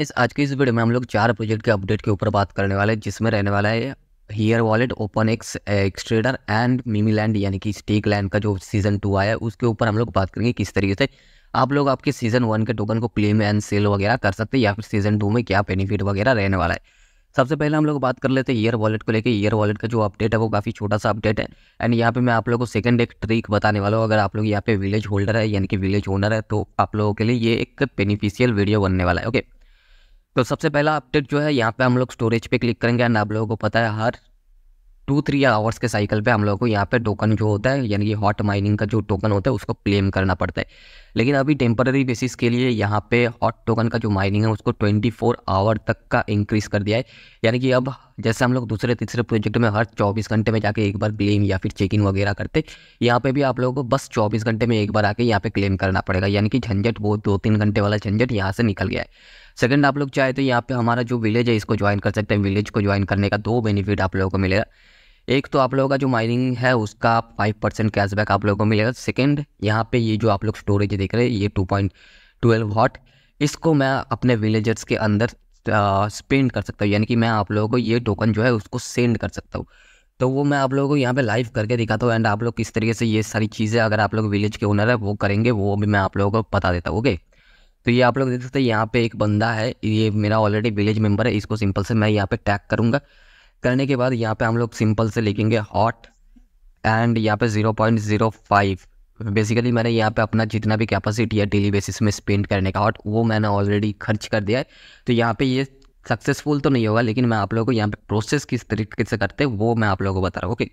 इस आज के इस वीडियो में हम लोग चार प्रोजेक्ट के अपडेट के ऊपर बात करने वाले हैं जिसमें रहने वाला है हीयर वॉलेट ओपन एक्स एक्सट्रेडर एंड मीमी लैंड यानी कि स्टेक लैंड का जो सीज़न टू आया है उसके ऊपर हम लोग बात करेंगे किस तरीके से आप लोग आपके सीज़न वन के टोकन को क्लेम एंड सेल वगैरह कर सकते हैं या फिर सीज़न टू में क्या बेनिफिट वगैरह रहने वाला है सबसे पहले हम लोग बात कर लेते हैं ईयर वॉलेट को लेकर ईयर वॉलेट का जो अपडेट है वो काफ़ी छोटा सा अपडेट है एंड यहाँ पे मैं आप लोगों को सेकंड एक ट्रिक बताने वाला हूँ अगर आप लोग यहाँ पे विलेज होल्डर है यानी कि विलेज ओनर है तो आप लोगों के लिए ये एक बेनिफिशियल वीडियो बनने वाला है ओके तो सबसे पहला अपडेट जो है यहाँ पे हम लोग स्टोरेज पे क्लिक करेंगे एंड आप लोगों को पता है हर टू थ्री आवर्स के साइकिल पे हम लोगों को यहाँ पे टोकन जो होता है यानी कि हॉट माइनिंग का जो टोकन होता है उसको क्लेम करना पड़ता है लेकिन अभी टेम्पररी बेसिस के लिए यहाँ पे हॉट टोकन का जो माइनिंग है उसको 24 आवर तक का इंक्रीज़ कर दिया है यानी कि अब जैसे हम लोग दूसरे तीसरे प्रोजेक्ट में हर 24 घंटे में जाके एक बार क्लेम या फिर चेक इन वगैरह करते यहाँ पे भी आप लोगों को बस 24 घंटे में एक बार आके यहाँ पे क्लेम करना पड़ेगा यानी कि झंझट वो दो तीन घंटे वाला झंझट यहाँ से निकल गया है सेकंड आप लोग चाहे तो यहाँ पे हमारा जो विलेज है इसको ज्वाइन कर सकते हैं विलेज को ज्वाइन करने का दो बेनिफिट आप लोगों को मिलेगा एक तो आप लोगों का जो माइनिंग है उसका फाइव परसेंट कैशबैक आप लोगों को मिलेगा सेकेंड यहाँ पे ये जो आप लोग स्टोरेज देख रहे हैं ये टू पॉइंट ट्वेल्व हॉट इसको मैं अपने विलेजर्स के अंदर स्पेंड कर सकता हूँ यानी कि मैं आप लोगों को ये टोकन जो है उसको सेंड कर सकता हूँ तो वो मैं आप लोगों को यहाँ पे लाइव करके दिखाता हूँ एंड आप लोग किस तरीके से ये सारी चीज़ें अगर आप लोग विलेज के ओनर है वो करेंगे वो भी मैं आप लोगों को बता देता हूँ ओके तो ये आप लोग देख सकते हैं यहाँ पे एक बंदा है ये मेरा ऑलरेडी विलेज मेंबर है इसको सिंपल से मैं यहाँ पे टैग करूँगा करने के बाद यहाँ पे हम लोग सिंपल से लिखेंगे हॉट एंड यहाँ पे zero point zero five basically मैंने यहाँ पे अपना जितना भी कैपेसिटी है डेली बेसिस में स्पेंड करने का और वो मैंने ऑलरेडी खर्च कर दिया है तो यहाँ पे ये सक्सेसफुल तो नहीं होगा लेकिन मैं आप लोगों को यहाँ पे प्रोसेस किस तरीके से करते हैं वो मैं आप लोगों को बता रहा हूँ ओके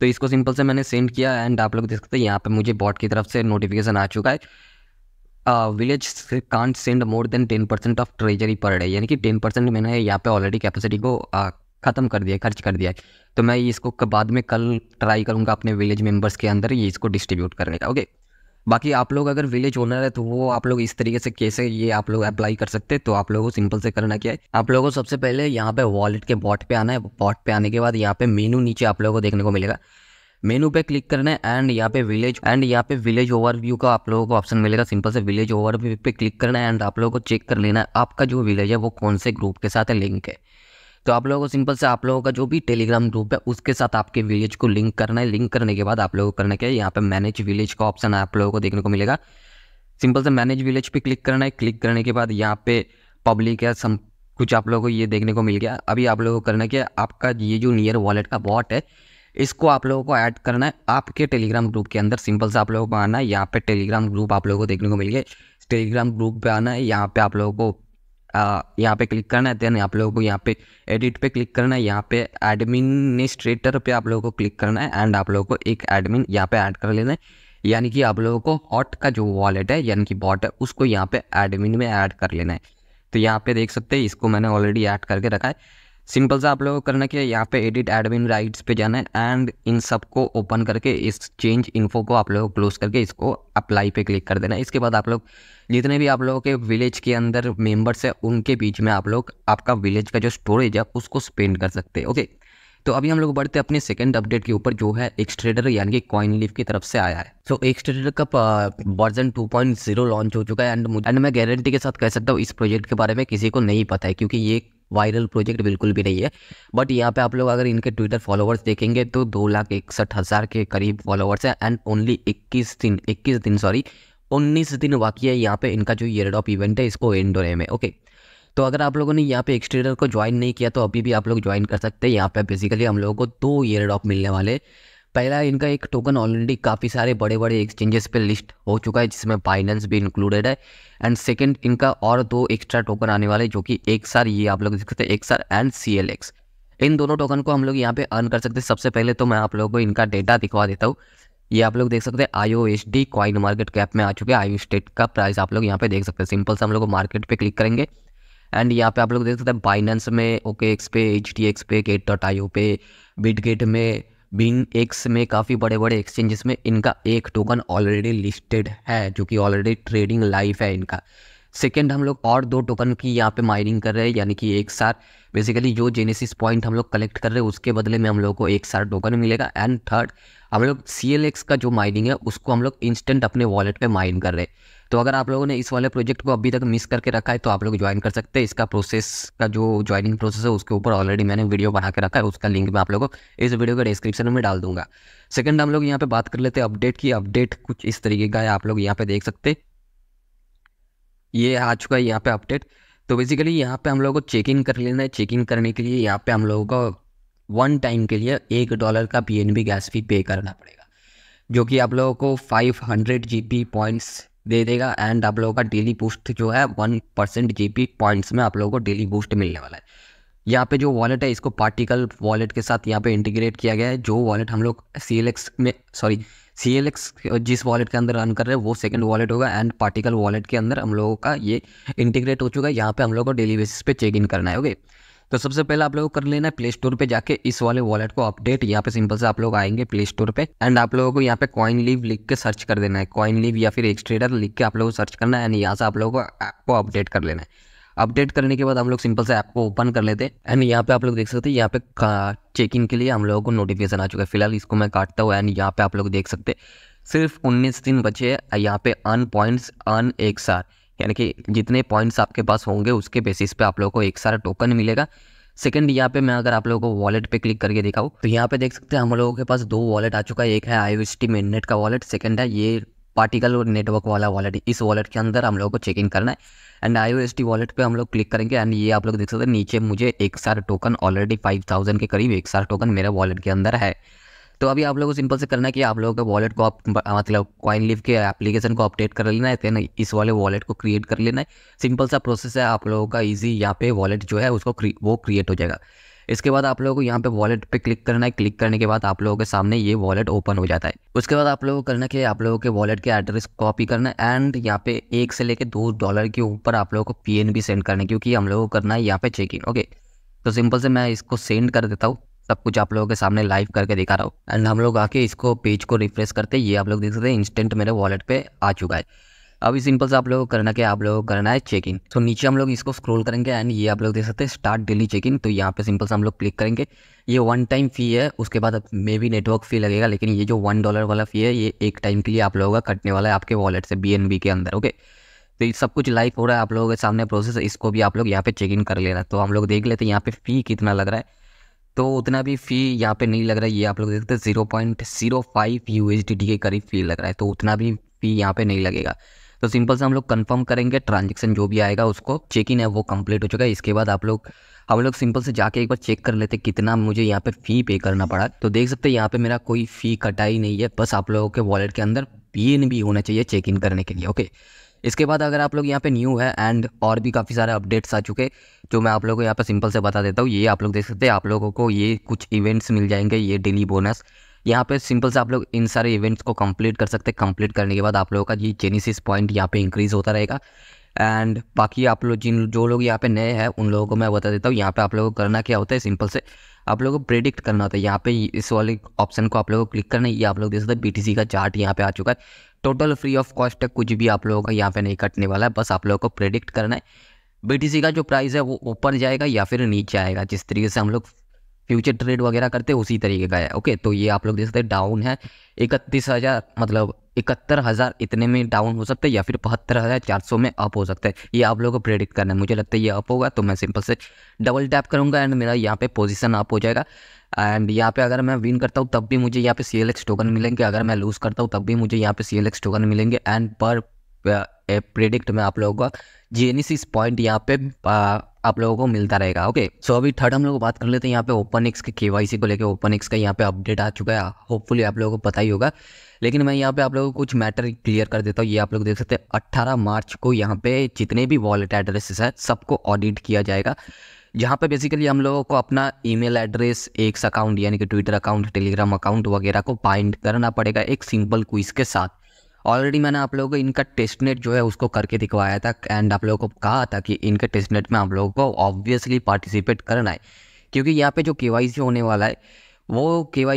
तो इसको सिंपल से मैंने सेंड किया एंड आप लोग देख सकते हैं यहाँ पे मुझे बॉट की तरफ से नोटिफिकेशन आ चुका है village can't send more than ten percent of treasury per day यानी कि टेन परसेंट मैंने यहाँ पे ऑलरेडी कैपेसिटी को uh, ख़त्म कर दिया खर्च कर दिया है तो मैं इसको बाद में कल ट्राई करूँगा अपने विलेज मेम्बर्स के अंदर ये इसको डिस्ट्रीब्यूट करने का ओके बाकी आप लोग अगर विलेज ओनर है तो वो आप लोग इस तरीके से कैसे ये आप लोग अप्लाई कर सकते हैं तो आप लोगों को सिंपल से करना क्या है आप लोगों को सबसे पहले यहाँ पे वॉलेट के बॉट पे आना है बॉट पे आने के बाद यहाँ पे मेनू नीचे आप लोगों को देखने को मिलेगा मेनू पे क्लिक करना है एंड यहाँ पे विलेज एंड यहाँ पे विलेज ओवरव्यू का आप लोगों को ऑप्शन मिलेगा सिंपल से विलेज ओवरव्यू पे क्लिक करना है एंड आप लोगों को चेक कर लेना है आपका जो विलेज है वो कौन से ग्रुप के साथ लिंक है तो आप लोगों को सिंपल से आप लोगों का जो भी टेलीग्राम ग्रुप है उसके साथ आपके विलेज को लिंक करना है लिंक करने के बाद आप लोगों को करना क्या है यहाँ पे मैनेज विलेज का ऑप्शन आप लोगों को देखने को मिलेगा सिंपल से मैनेज विलेज पे क्लिक करना है क्लिक करने के बाद यहाँ पे पब्लिक या सम कुछ आप लोगों को ये देखने को मिल गया अभी आप लोगों को करना क्या आपका ये जो नियर वॉलेट का बॉट है इसको आप लोगों को ऐड करना है आपके टेलीग्राम ग्रुप के अंदर सिंपल से आप लोगों को आना है यहाँ पे टेलीग्राम ग्रुप आप लोगों को देखने को मिल गया टेलीग्राम ग्रुप पे आना है यहाँ पे आप लोगों को यहाँ पे क्लिक करना है देन आप लोगों को यहाँ पे एडिट पे क्लिक करना है यहाँ पे एडमिनिस्ट्रेटर पे आप लोगों को क्लिक करना है एंड आप लोगों को एक एडमिन यहाँ पे ऐड कर लेना है यानी कि आप लोगों को हॉट का जो वॉलेट है यानी कि बॉट है उसको यहाँ पे एडमिन में ऐड कर लेना है तो यहाँ पे देख सकते हैं इसको मैंने ऑलरेडी ऐड करके रखा है सिंपल सा आप लोगों को करना क्या है यहाँ पे एडिट एडमिन राइट्स पे जाना है एंड इन सब को ओपन करके इस चेंज इन्फो को आप लोग क्लोज करके इसको अप्लाई पे क्लिक कर देना इसके बाद आप लोग जितने भी आप लोगों के विलेज के अंदर मेंबर्स हैं उनके बीच में आप लोग आपका विलेज का जो स्टोरेज है उसको स्पेंड कर सकते हैं ओके तो अभी हम लोग बढ़ते हैं अपने सेकंड अपडेट के ऊपर जो है एक्सट्रेडर यानी कि कॉइन लिफ की तरफ से आया है सो so, एक्सट्रेडर का वर्जन 2.0 लॉन्च हो चुका है एंड एंड मैं गारंटी के साथ कह सकता हूँ इस प्रोजेक्ट के बारे में किसी को नहीं पता है क्योंकि ये वायरल प्रोजेक्ट बिल्कुल भी नहीं है बट यहाँ पे आप लोग अगर इनके ट्विटर फॉलोवर्स देखेंगे तो दो लाख इकसठ हज़ार के करीब फॉलोवर्स हैं एंड ओनली इक्कीस दिन इक्कीस दिन सॉरी उन्नीस दिन बाकी है यहाँ पे इनका जो ईयर ऑफ इवेंट है इसको एंड होने में ओके तो अगर आप लोगों ने यहाँ पे एक्सटेरियर को ज्वाइन नहीं किया तो अभी भी आप लोग ज्वाइन कर सकते हैं यहाँ पे बेसिकली हम लोगों को दो ईयर ऑफ मिलने वाले पहला इनका एक टोकन ऑलरेडी काफ़ी सारे बड़े बड़े एक्सचेंजेस पे लिस्ट हो चुका है जिसमें बाइनेंस भी इंक्लूडेड है एंड सेकंड इनका और दो एक्स्ट्रा टोकन आने वाले जो कि एक सार ये आप लोग देख सकते हैं एक सार एंड सी एल एक्स इन दोनों टोकन को हम लोग यहाँ पे अर्न कर सकते हैं सबसे पहले तो मैं आप लोगों को इनका डेटा दिखवा देता हूँ ये आप लोग देख सकते हैं I O S D coin market cap में आ चुके हैं आई स्टेट का प्राइस आप लोग यहाँ पे देख सकते हैं सिंपल से हम लोग मार्केट पर क्लिक करेंगे एंड यहाँ पे आप लोग देख सकते हैं बाइनेंस में ओके एक्स पे एच डी पे गेट डॉट आई ओ पे बिट गेट में बीन एक्स में काफ़ी बड़े बड़े एक्सचेंजेस में इनका एक टोकन ऑलरेडी लिस्टेड है जो कि ऑलरेडी ट्रेडिंग लाइफ है इनका सेकेंड हम लोग और दो टोकन की यहाँ पे माइनिंग कर रहे हैं यानी कि एक सार बेसिकली जो जेनेसिस पॉइंट हम लोग कलेक्ट कर रहे हैं उसके बदले में हम लोग को एक सार टोकन मिलेगा एंड थर्ड हम लोग सी का जो माइनिंग है उसको हम लोग इंस्टेंट अपने वॉलेट पर माइन कर रहे हैं तो अगर आप लोगों ने इस वाले प्रोजेक्ट को अभी तक मिस करके रखा है तो आप लोग ज्वाइन कर सकते हैं इसका प्रोसेस का जो ज्वाइनिंग प्रोसेस है उसके ऊपर ऑलरेडी मैंने वीडियो बना के रखा है उसका लिंक मैं आप लोगों को इस वीडियो के डिस्क्रिप्शन में डाल दूंगा सेकंड हम लोग यहाँ पे बात कर लेते हैं अपडेट की अपडेट कुछ इस तरीके का है आप लोग यहाँ पे देख सकते हैं ये आ चुका है यहाँ पे अपडेट तो बेसिकली यहाँ पे हम लोगों को चेक इन कर लेना है चेक इन करने के लिए यहाँ पे हम लोगों को वन टाइम के लिए एक डॉलर का B N B gas fee pay करना पड़ेगा जो कि आप लोगों को फाइव हंड्रेड जी पॉइंट्स दे देगा एंड आप लोगों का डेली बूस्ट जो है one percent G P points में आप लोगों को डेली बूस्ट मिलने वाला है यहाँ पे जो वॉलेट है इसको पार्टिकल वॉलेट के साथ यहाँ पे इंटीग्रेट किया गया है जो वॉलेट हम लोग सी एल एक्स में सॉरी सी एल एक्स जिस वॉलेट के अंदर रन कर रहे हैं वो सेकेंड वॉलेट होगा एंड पार्टिकल वॉलेट के अंदर हम लोगों का ये इंटीग्रेट हो चुका है यहाँ पे हम लोग को डेली बेसिस पे चेक इन करना है ओके तो सबसे पहले आप लोगों को कर लेना है प्ले स्टोर पे जाके इस वाले वॉलेट को अपडेट यहाँ पे सिंपल से आप लोग आएंगे प्ले स्टोर पे एंड आप लोगों को यहाँ पे कॉइन लीव लिख के सर्च कर देना है कॉइन लीव या फिर एक्सट्रेडर लिख के आप लोगों को सर्च करना है एंड यहाँ से आप लोगों को ऐप को अपडेट कर लेना है अपडेट करने के बाद हम लोग सिंपल से ऐप को ओपन कर लेते हैं एंड यहाँ पे आप लोग देख सकते हैं यहाँ पे चेक इन के लिए हम लोगों को नोटिफिकेशन आ चुका है फिलहाल इसको मैं काटता हूँ एंड यहाँ पे आप लोग देख सकते हैं सिर्फ उन्नीस दिन बचे हैं यहाँ पे अन पॉइंट्स अन एक सार यानी कि जितने पॉइंट्स आपके पास होंगे उसके बेसिस पे आप लोगों को एक सारा टोकन मिलेगा सेकंड यहाँ पे मैं अगर आप लोगों को वॉलेट पे क्लिक करके दिखाऊँ तो यहाँ पे देख सकते हैं हम लोगों के पास दो वॉलेट आ चुका है एक है आई एस टी नेट का वॉलेट सेकंड है ये पार्टिकल और नेटवर्क वाला वॉलेट इस वॉलेट के अंदर हम लोग को चेक इन करना है एंड आई ओ वॉलेट पे हम लोग क्लिक करेंगे एंड ये आप लोग देख सकते हैं नीचे मुझे एक सार टोकन ऑलरेडी फाइव थाउजेंड के करीब एक सार टोकन मेरे वॉलेट के अंदर है तो अभी आप लोगों को सिंपल से करना है कि आप लोगों के वॉलेट को आप मतलब कॉइन लिव के एप्लीकेशन को अपडेट कर लेना है इस वाले वॉलेट को क्रिएट कर लेना है सिंपल सा प्रोसेस है आप लोगों का ईजी यहाँ पे वॉलेट जो है उसको वो क्रिएट हो जाएगा इसके बाद आप लोगों को यहाँ पे वॉलेट पे क्लिक करना है क्लिक करने के बाद आप लोगों के सामने ये वॉलेट ओपन हो जाता है उसके बाद आप लोगों को करना है आप लोगों के वॉलेट के एड्रेस कॉपी करना है एंड यहाँ पे एक से लेकर दो डॉलर के ऊपर आप लोगों को पी सेंड करना है क्योंकि हम लोगों को करना है यहाँ पे चेक इन ओके तो सिंपल से मैं इसको सेंड कर देता हूँ सब कुछ आप लोगों के सामने लाइव करके दिखा रहा हूँ एंड हम लोग आके इसको पेज को रिफ्रेश करते ये आप लोग देख सकते हैं इंस्टेंट मेरे वॉलेट पे आ चुका है अभी सिंपल से आप लोगों को करना क्या आप लोगों को करना है चेक इन तो नीचे हम लोग इसको स्क्रोल करेंगे एंड ये आप लोग देख सकते हैं स्टार्ट डेली चेक इन तो यहाँ पे सिंपल से हम लोग क्लिक करेंगे ये वन टाइम फी है उसके बाद मे बी नेटवर्क फी लगेगा लेकिन ये जो वन डॉलर वाला फी है ये एक टाइम के लिए आप लोगों का कटने वाला है आपके वॉलेट से बी के अंदर ओके तो ये सब कुछ लाइव हो रहा है आप लोगों के सामने प्रोसेस इसको भी आप लोग यहाँ पे चेक इन कर लेना तो हम लोग देख लेते हैं यहाँ पे फ़ी कितना लग रहा है तो उतना भी फ़ी यहाँ पे नहीं लग रहा है ये आप लोग देखते हैं zero point zero five U के करीब फ़ी लग रहा है तो उतना भी फ़ी यहाँ पे नहीं लगेगा तो सिंपल से हम लोग कंफर्म करेंगे ट्रांजेक्शन जो भी आएगा उसको चेक इन है वो कंप्लीट हो चुका है इसके बाद आप लोग हम लोग सिंपल से जाके एक बार चेक कर लेते कितना मुझे यहाँ पे फ़ी पे करना पड़ा तो देख सकते हैं यहाँ पे मेरा कोई फ़ी कटा ही नहीं है बस आप लोगों के वॉलेट के अंदर पी होना चाहिए चेक इन करने के लिए ओके इसके बाद अगर आप लोग यहाँ पे न्यू है एंड और भी काफ़ी सारे अपडेट्स आ चुके जो मैं आप लोगों को यहाँ पे सिंपल से बता देता हूँ ये आप लोग देख सकते हैं आप लोगों को ये कुछ इवेंट्स मिल जाएंगे ये डेली बोनस यहाँ पे सिंपल से आप लोग इन सारे इवेंट्स को कंप्लीट कर सकते हैं कंप्लीट करने के बाद आप लोगों का ये जेनिसिस पॉइंट यहाँ पे इंक्रीज़ होता रहेगा एंड बाकी आप लोग जिन जो लोग यहाँ पे नए हैं उन लोगों को मैं बता देता हूँ यहाँ पे आप लोगों को करना क्या होता है सिंपल से आप लोगों को प्रेडिक्ट करना होता है यहाँ पे इस वाले ऑप्शन को आप लोगों को क्लिक करना है ये आप लोग देख सकते हैं बी का चार्ट यहाँ पे आ चुका है टोटल फ्री ऑफ कॉस्ट है कुछ भी आप लोगों का यहाँ पे नहीं कटने वाला है बस आप लोगों को प्रेडिक्ट करना है बी का जो प्राइस है वो ऊपर जाएगा या फिर नीचे आएगा जिस तरीके से हम लोग फ्यूचर ट्रेड वगैरह करते हैं उसी तरीके का है ओके तो ये आप लोग देख सकते हैं डाउन है इकतीस हज़ार मतलब इकहत्तर हज़ार इतने में डाउन हो सकता है या फिर बहत्तर हज़ार चार सौ में अप हो सकता है ये आप लोगों को प्रेडिक्ट करना है मुझे लगता है ये अप होगा तो मैं सिंपल से डबल टैप करूँगा एंड मेरा यहाँ पे पोजीशन अप हो जाएगा एंड यहाँ पे अगर मैं विन करता हूँ तब भी मुझे यहाँ पे सी टोकन मिलेंगे अगर मैं लूज़ करता हूँ तब भी मुझे यहाँ पे सी टोकन मिलेंगे एंड पर प्रेडिक्ट में आप लोगों का जेनिसिस पॉइंट यहाँ पे uh, आप लोगों को मिलता रहेगा ओके सो अभी थर्ड हम लोग बात कर लेते हैं यहाँ पे ओपन एक्स के केवाईसी को लेकर ओपन एक्स का यहाँ पे अपडेट आ चुका है होपफुली आप लोगों को पता ही होगा लेकिन मैं यहाँ पे आप लोगों को कुछ मैटर क्लियर कर देता हूँ ये आप लोग देख सकते हैं अट्ठारह मार्च को यहाँ पे जितने भी वॉलेट एड्रेसेस हैं सबको ऑडिट किया जाएगा जहाँ पे बेसिकली हम लोगों को अपना ईमेल एड्रेस एक्स अकाउंट यानी कि ट्विटर अकाउंट टेलीग्राम अकाउंट वगैरह को बाइंड करना पड़ेगा एक सिंपल क्विज के साथ ऑलरेडी मैंने आप लोगों को इनका टेस्ट नेट जो है उसको करके दिखवाया था एंड आप लोगों को कहा था कि इनके टेस्ट नेट में आप लोगों को ऑब्वियसली पार्टिसिपेट करना है क्योंकि यहाँ पे जो के होने वाला है वो के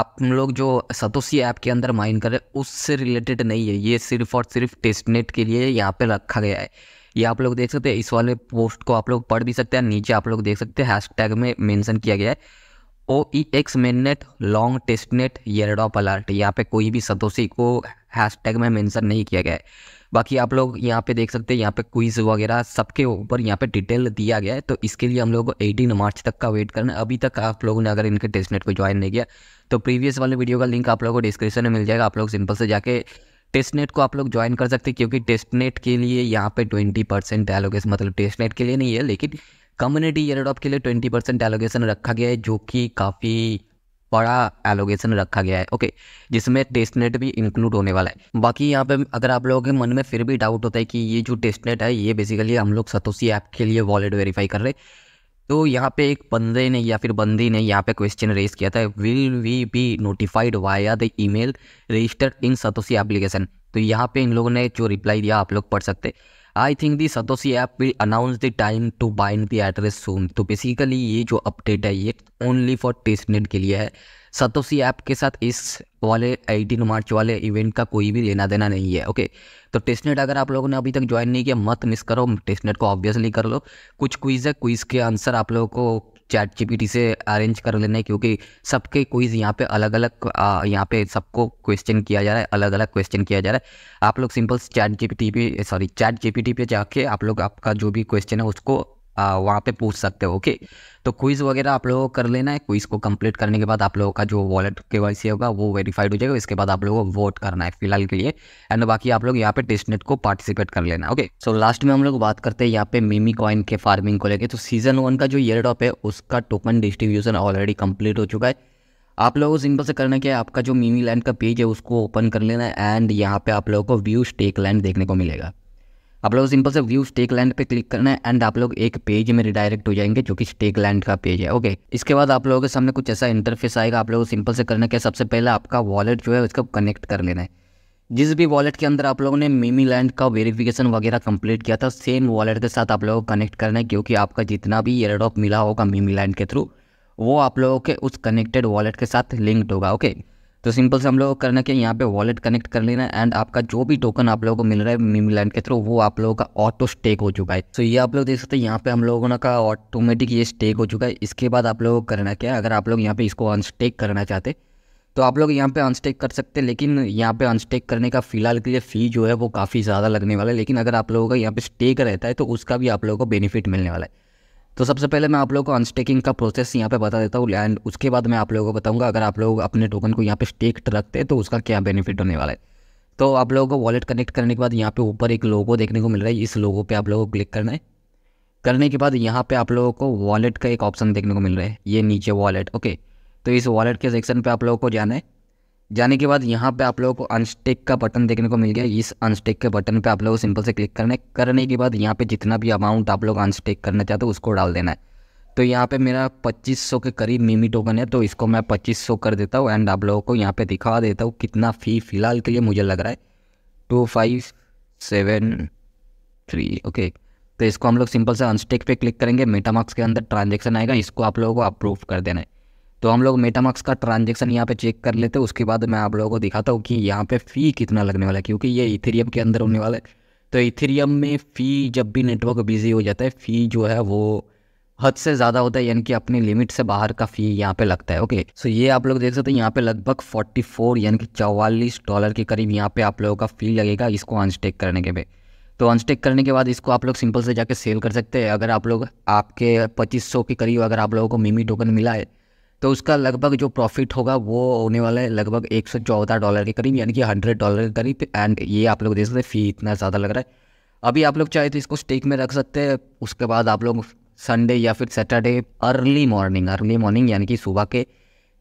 आप लोग जो सतोसी ऐप के अंदर माइन करें उससे रिलेटेड नहीं है ये सिर्फ और सिर्फ टेस्ट नेट के लिए यहाँ पर रखा गया है ये आप लोग देख सकते हैं इस वाले पोस्ट को आप लोग पढ़ भी सकते हैं नीचे आप लोग देख सकते हैं हैश टैग में मेंशन किया गया है O E X main net long test net airdrop alert यहाँ पे कोई भी सतोसी को हैशटैग में मेंशन नहीं किया गया है बाकी आप लोग यहाँ पे देख सकते हैं यहाँ पे क्विज वगैरह सबके ऊपर यहाँ पे डिटेल दिया गया है तो इसके लिए हम लोग को एटीन मार्च तक का वेट करना है अभी तक आप लोगों ने अगर इनके टेस्टनेट को ज्वाइन नहीं किया तो प्रीवियस वाले वीडियो का लिंक आप लोगों को डिस्क्रिप्शन में मिल जाएगा आप लोग सिंपल से जाके टेस्टनेट को आप लोग ज्वाइन कर सकते हैं क्योंकि टेस्टनेट के लिए यहाँ पे ट्वेंटी परसेंट एलोगेशन मतलब टेस्टनेट के लिए नहीं है लेकिन कम्युनिटी एयरडॉप के लिए ट्वेंटी परसेंट एलोगेशन रखा गया है जो कि काफ़ी बड़ा एलोगेशन रखा गया है ओके जिसमें टेस्ट नेट भी इंक्लूड होने वाला है बाकी यहाँ पे अगर आप लोगों के मन में फिर भी डाउट होता है कि ये जो टेस्टनेट है ये बेसिकली हम लोग सतोसी ऐप के लिए वॉलेट वेरीफाई कर रहे तो यहाँ पे एक बंदे ने या फिर बंदी ने यहाँ पे क्वेश्चन रेज किया था will we be notified via the email registered in Satoshi application तो यहाँ पे इन लोगों ने जो रिप्लाई दिया आप लोग पढ़ सकते I think the Satoshi app will announce the time to bind the address soon तो बेसिकली ये जो अपडेट है ये ओनली फॉर टेस्टनेट के लिए है सतोसी ऐप के साथ इस वाले 18 मार्च वाले इवेंट का कोई भी लेना देना नहीं है ओके तो टेस्टनेट अगर आप लोगों ने अभी तक ज्वाइन नहीं किया मत मिस करो टेस्टनेट को ऑब्वियसली कर लो कुछ क्विज़ है क्विज़ के आंसर आप लोगों को चैट जीपीटी से अरेंज कर लेने क्योंकि सबके क्विज़ यहाँ पे अलग अलग यहाँ पे सबको क्वेश्चन किया जा रहा है अलग अलग क्वेश्चन किया जा रहा है आप लोग सिंपल चैट जीपीटी पे सॉरी चैट जीपीटी पे जाके आप लोग आपका जो भी क्वेश्चन है उसको वहाँ पे पूछ सकते हो ओके तो क्विज़ वगैरह आप लोगों को कर लेना है क्विज़ को कंप्लीट करने के बाद आप लोगों का जो वॉलेट के वाई होगा वो वेरीफाइड हो जाएगा इसके बाद आप लोगों को वोट करना है फिलहाल के लिए एंड बाकी आप लोग यहाँ पे टेस्टनेट को पार्टिसिपेट कर लेना ओके सो लास्ट में हम लोग बात करते हैं यहाँ पे मिमी कॉइन के फार्मिंग को लेकर तो सीजन वन का जो ईयर टॉप है उसका टोकन डिस्ट्रीब्यूशन ऑलरेडी कंप्लीट हो चुका है आप लोगों को सिंपल से करना क्या है आपका जो मीमी लैंड का पेज है उसको ओपन कर लेना है एंड यहाँ पे आप लोगों को व्यू स्टेक लैंड देखने को मिलेगा आप लोग सिंपल से व्यू स्टेक लैंड पे क्लिक करना है एंड आप लोग एक पेज में रिडायरेक्ट हो जाएंगे जो कि स्टेक लैंड का पेज है ओके इसके बाद आप लोगों के सामने कुछ ऐसा इंटरफेस आएगा आप लोगों को सिंपल से करना क्या सबसे पहले आपका वॉलेट जो है उसको कनेक्ट कर लेना है जिस भी वॉलेट के अंदर आप लोगों ने मीमी लैंड का वेरिफिकेशन वगैरह कंप्लीट किया था सेम वॉलेट के साथ आप लोगों को कनेक्ट करना है क्योंकि आपका जितना भी एयरडॉप मिला होगा मीमी लैंड के थ्रू वो आप लोगों के उस कनेक्टेड वॉलेट के साथ लिंक्ड होगा ओके तो सिंपल से हम लोग को करना क्या यहाँ पे वॉलेट कनेक्ट कर लेना है एंड आपका जो भी टोकन आप लोगों को मिल रहा है मीमीलैंड के थ्रू वो आप लोगों का ऑटो स्टेक हो चुका है तो ये आप लोग देख सकते हैं यहाँ पे हम लोगों का ऑटोमेटिक ये स्टेक हो चुका है इसके बाद आप लोगों को करना क्या है अगर आप लोग यहाँ पे इसको अनस्टेक करना चाहते तो आप लोग यहाँ पे अनस्टेक कर सकते हैं लेकिन यहाँ पे अनस्टेक करने का फिलहाल के लिए फ़ी जो है वो काफ़ी ज़्यादा लगने वाला है लेकिन अगर आप लोगों का यहाँ पे स्टेक रहता है तो उसका भी आप लोगों को बेनिफिट मिलने वाला है तो सबसे पहले मैं आप लोगों को अनस्टेकिंग का प्रोसेस यहाँ पे बता देता हूँ एंड उसके बाद मैं आप लोगों को बताऊँगा अगर आप लोग अपने टोकन को यहाँ पे स्टेक्ड रखते हैं तो उसका क्या बेनिफिट होने वाला है तो आप लोगों को वॉलेट कनेक्ट करने के बाद यहाँ पे ऊपर एक लोगो देखने को मिल रहा है इस लोगो पे आप लोगों को क्लिक करना है करने के बाद यहाँ पे आप लोगों को वॉलेट का एक ऑप्शन देखने को मिल रहा है ये नीचे वॉलेट ओके तो इस वॉलेट के सेक्शन पे आप लोगों को जाना है जाने के बाद यहाँ पे आप लोगों को अनस्टिक का बटन देखने को मिल गया इस अनस्टिक के बटन पे आप लोगों को सिंपल से क्लिक करना है करने के बाद यहाँ पे जितना भी अमाउंट आप लोग अनस्टिक करना चाहते हो उसको डाल देना है तो यहाँ पे मेरा 2500 के करीब मीमी टोकन है तो इसको मैं 2500 कर देता हूँ एंड आप लोगों को यहाँ पे दिखा देता हूँ कितना फ़ी फ़िलहाल के लिए मुझे लग रहा है two five seven three okay तो इसको हम लोग सिंपल से अनस्टिक पे क्लिक करेंगे मेटामार्क्स के अंदर ट्रांजेक्शन आएगा इसको आप लोगों को अप्रूव कर देना है तो हम लोग मेटामक्स का ट्रांजेक्शन यहाँ पे चेक कर लेते हैं उसके बाद मैं आप लोगों को दिखाता हूँ कि यहाँ पे फ़ी कितना लगने वाला है क्योंकि ये इथेरियम के अंदर होने वाला है तो इथेरियम में फ़ी जब भी नेटवर्क बिजी हो जाता है फ़ी जो है वो हद से ज़्यादा होता है यानी कि अपनी लिमिट से बाहर का फ़ी यहाँ पे लगता है ओके सो ये आप लोग देख सकते हैं यहाँ पे लगभग 44 यानी कि चवालीस डॉलर के करीब यहाँ पे आप लोगों का फ़ी लगेगा इसको अनस्टेक करने के पे तो अनस्टेक करने के बाद इसको आप लोग सिंपल से जाके सेल कर सकते हैं अगर आप लोग आपके पच्चीस के करीब अगर आप लोगों को मिमी टोकन मिला है तो उसका लगभग जो प्रॉफिट होगा वो होने वाला है लगभग एक सौ चौदह डॉलर के करीब यानी कि हंड्रेड डॉलर के करीब एंड ये आप लोग देख सकते हैं फ़ी इतना ज़्यादा लग रहा है अभी आप लोग चाहे तो इसको स्टेक में रख सकते हैं उसके बाद आप लोग संडे या फिर Saturday early morning early morning यानी कि सुबह के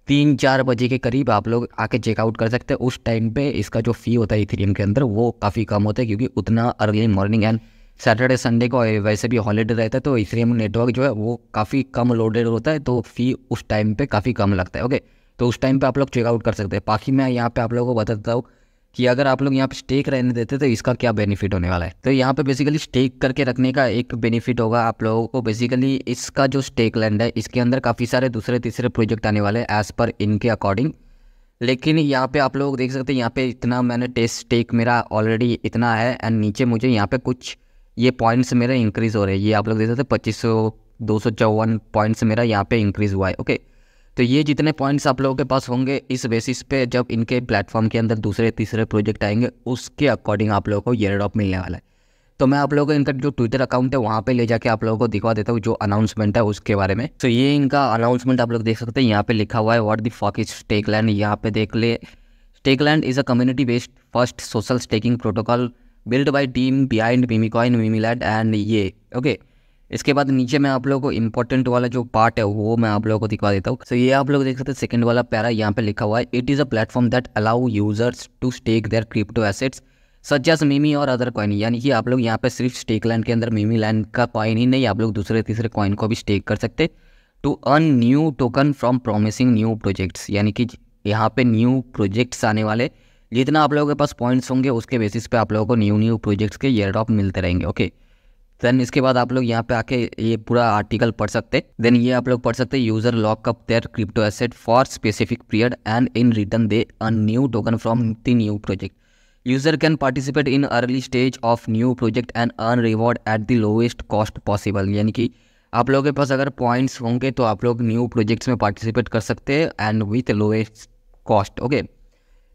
तीन चार बजे के करीब आप लोग आके चेकआउट कर सकते हैं उस टाइम पे इसका जो फ़ी होता है इथेरियम e के अंदर वो काफ़ी कम होता है क्योंकि उतना early morning and Saturday Sunday को वैसे भी हॉलीडे रहता है तो इसलिए नेटवर्क जो है वो काफ़ी कम लोडेड होता है तो फ़ी उस टाइम पे काफ़ी कम लगता है ओके तो उस टाइम पे आप लोग चेकआउट कर सकते हैं बाकी मैं यहाँ पे आप लोगों को बताता हूँ कि अगर आप लोग यहाँ पे स्टेक रहने देते तो इसका क्या बेनिफिट होने वाला है तो यहाँ पे बेसिकली स्टेक करके रखने का एक बेनिफिट होगा आप लोगों को बेसिकली इसका जो स्टेक लैंड है इसके अंदर काफ़ी सारे दूसरे तीसरे प्रोजेक्ट आने वाले हैं एज़ पर इनके अकॉर्डिंग लेकिन यहाँ पे आप लोग देख सकते हैं यहाँ पे इतना मैंने टेस्ट स्टेक मेरा ऑलरेडी इतना है एंड नीचे मुझे यहाँ पे कुछ ये पॉइंट्स मेरा इंक्रीज़ हो रहे हैं ये आप लोग देख सकते हैं पच्चीस सौ दो सौ चौवन पॉइंट्स मेरा यहाँ पे इंक्रीज़ हुआ है ओके तो ये जितने पॉइंट्स आप लोगों के पास होंगे इस बेसिस पे जब इनके प्लेटफॉर्म के अंदर दूसरे तीसरे प्रोजेक्ट आएंगे उसके अकॉर्डिंग आप लोगों को ये ड्रॉप मिलने वाला है तो मैं आप लोगों को इनका जो ट्विटर अकाउंट है वहाँ पे ले जाके आप लोगों को दिखा देता हूँ जो अनाउंसमेंट है उसके बारे में तो ये इनका अनाउंसमेंट आप लोग देख सकते हैं यहाँ पे लिखा हुआ है what the fuck is stake land यहाँ पे देख ले stake land is a community based first social staking protocol build by team behind memecoin coin and ये ओके इसके बाद नीचे मैं आप लोगों को इंपॉर्टेंट वाला जो पार्ट है वो मैं आप लोगों को दिखा देता हूँ सो so, ये आप लोग देख सकते हैं सेकंड वाला पैरा यहाँ पे लिखा हुआ है it is a platform that allow users to stake their crypto assets such as meme और अदर कॉइन यानी कि आप लोग यहाँ पे सिर्फ स्टेक लैंड के अंदर मीमी लैंड का कॉइन ही नहीं आप लोग दूसरे तीसरे कॉइन को भी स्टेक कर सकते to earn new token from promising new projects यानी कि यहाँ पे न्यू प्रोजेक्ट्स आने वाले जितना आप लोगों के पास पॉइंट्स होंगे उसके बेसिस पे आप लोगों को न्यू न्यू प्रोजेक्ट्स के ईयर ड्रॉप मिलते रहेंगे ओके देन इसके बाद आप लोग यहाँ पे आके ये पूरा आर्टिकल पढ़ सकते देन ये आप लोग पढ़ सकते user lock up their crypto asset for specific period and in return they a new token from the new project user can participate in early stage of new project and earn reward at the lowest cost possible यानी कि आप लोगों के पास अगर points होंगे तो आप लोग न्यू प्रोजेक्ट्स में पार्टिसिपेट कर सकते हैं and with lowest cost okay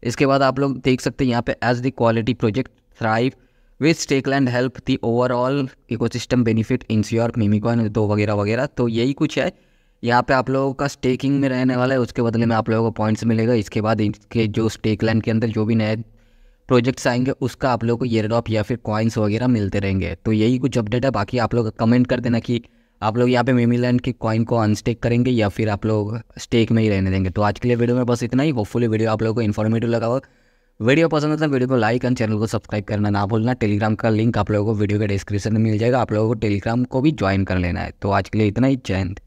इसके बाद आप लोग देख सकते हैं यहाँ पे as the quality project thrive with stake land help the overall ecosystem benefit ensure memecoin दो वगैरह वगैरह तो यही कुछ है यहाँ पे आप लोगों का स्टेकिंग में रहने वाला है उसके बदले में आप लोगों को पॉइंट्स मिलेगा इसके बाद इसके जो स्टेक लैंड के अंदर जो भी नए प्रोजेक्ट्स आएंगे उसका आप लोगों को ईयर ड्रॉप या फिर कॉइन्स वगैरह मिलते रहेंगे तो यही कुछ अपडेट है बाकी आप लोग कमेंट कर देना कि आप लोग यहाँ पे मेमीलैंड के कॉइन को अनस्टेक करेंगे या फिर आप लोग स्टेक में ही रहने देंगे तो आज के लिए वीडियो में बस इतना ही होपफुली वीडियो आप लोगों को इन्फॉर्मेटिव लगा हो वीडियो पसंद होता है वीडियो तो को लाइक एंड चैनल को सब्सक्राइब करना ना भूलना टेलीग्राम का लिंक आप लोगों को वीडियो के डिस्क्रिप्शन में मिल जाएगा आप लोगों को टेलीग्राम को भी ज्वाइन कर लेना है तो आज के लिए इतना ही चैन